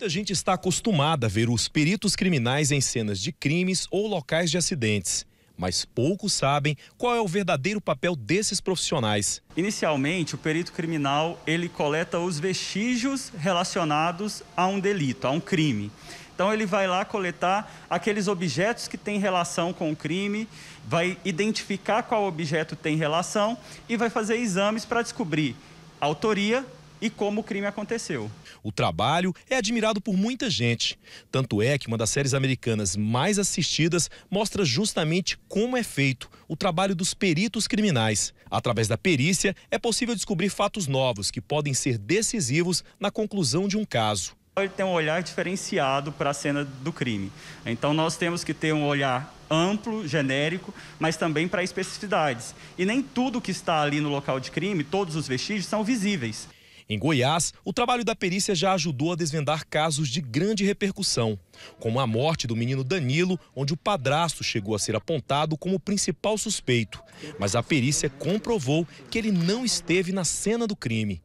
Muita gente está acostumada a ver os peritos criminais em cenas de crimes ou locais de acidentes, mas poucos sabem qual é o verdadeiro papel desses profissionais. Inicialmente, o perito criminal, ele coleta os vestígios relacionados a um delito, a um crime. Então ele vai lá coletar aqueles objetos que têm relação com o crime, vai identificar qual objeto tem relação e vai fazer exames para descobrir autoria e como o crime aconteceu. O trabalho é admirado por muita gente. Tanto é que uma das séries americanas mais assistidas mostra justamente como é feito o trabalho dos peritos criminais. Através da perícia, é possível descobrir fatos novos que podem ser decisivos na conclusão de um caso. Ele tem um olhar diferenciado para a cena do crime. Então, nós temos que ter um olhar amplo, genérico, mas também para especificidades. E nem tudo que está ali no local de crime, todos os vestígios, são visíveis. Em Goiás, o trabalho da perícia já ajudou a desvendar casos de grande repercussão, como a morte do menino Danilo, onde o padrasto chegou a ser apontado como o principal suspeito. Mas a perícia comprovou que ele não esteve na cena do crime.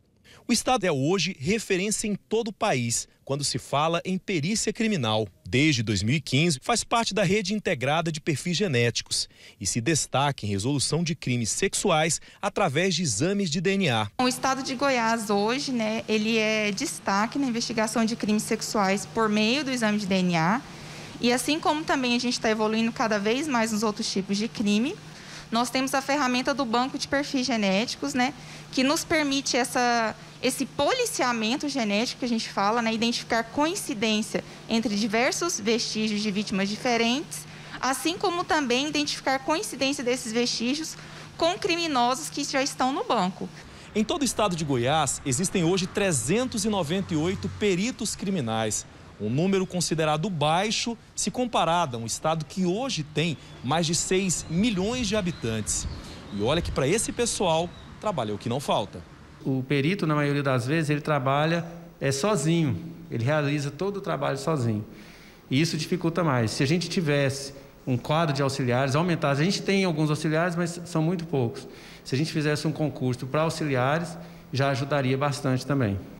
O Estado é hoje referência em todo o país quando se fala em perícia criminal. Desde 2015, faz parte da rede integrada de perfis genéticos e se destaca em resolução de crimes sexuais através de exames de DNA. O estado de Goiás hoje, né, ele é destaque na investigação de crimes sexuais por meio do exame de DNA. E assim como também a gente está evoluindo cada vez mais nos outros tipos de crime, nós temos a ferramenta do banco de perfis genéticos, né, que nos permite essa, esse policiamento genético que a gente fala, né, identificar coincidência entre diversos vestígios de vítimas diferentes, assim como também identificar coincidência desses vestígios com criminosos que já estão no banco. Em todo o estado de Goiás, existem hoje 398 peritos criminais um número considerado baixo se comparado a um estado que hoje tem mais de 6 milhões de habitantes. E olha que para esse pessoal, trabalha o que não falta. O perito, na maioria das vezes, ele trabalha é sozinho, ele realiza todo o trabalho sozinho. E isso dificulta mais. Se a gente tivesse um quadro de auxiliares, aumentar, a gente tem alguns auxiliares, mas são muito poucos. Se a gente fizesse um concurso para auxiliares, já ajudaria bastante também.